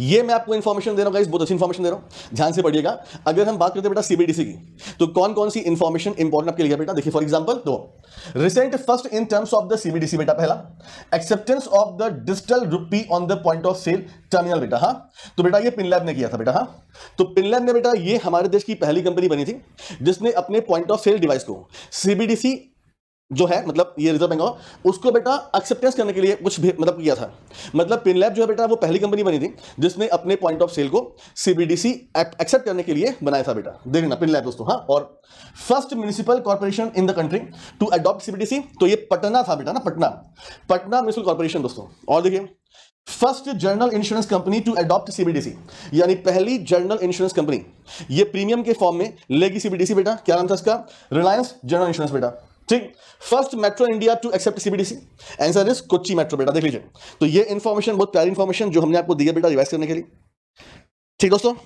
ये मैं आपको इन्फॉर्मेशन दे रहा हूँ बहुत अच्छी इन्फॉर्मेशन दे रहा हूँ ध्यान से पढ़िएगा अगर हम बात करते हैं बेटा सीबीडीसी की तो कौन कौन सी इन्फॉर्मेशन इंपॉर्टेंट आपके लिए बेटा देखिए फॉर एग्जाम्पल दो recent first in terms of the CBDC बेटा पहला acceptance of the digital rupee on the point of sale terminal बेटा हाँ तो बेटा ये पिनलैब ने किया था बेटा हाँ तो पिनलैब ने बेटा ये हमारे देश की पहली कंपनी बनी थी जिसने अपने पॉइंट ऑफ सेल डिवाइस को सीबीडीसी जो है मतलब ये रिजर्व बैंक ऑफ उसको बेटा एक्सेप्टेंस करने के लिए कुछ भी मतलब किया था मतलब पिनलैब जो है बेटा वो पहली कंपनी बनी थी जिसने अपने पॉइंट ऑफ सेल को सीबीडीसी एक्सेप्ट करने के लिए बनाया था बेटा देखना पिनलैब दोस्तों हाँ और first municipal corporation in the country to adopt CBDC तो ये पटना था बेटा ना पटना पटना म्यूनिसिपल कॉर्पोरेशन दोस्तों और देखिए first general insurance company to adopt CBDC यानी पहली जर्नल इंश्योरेंस कंपनी ये प्रीमियम के फॉर्म में लेगी सीबीडीसी बेटा क्या नाम था इसका रिलायंस जर्नल इंश्योरेंस बेटा ठीक first metro India to accept CBDC answer is Kochi metro बेटा देख लीजिए तो ये इन्फॉर्मेशन बहुत प्यारी इन्फॉर्मेशन जो हमने आपको दिया बेटा रिवाइज करने के लिए ठीक दोस्तों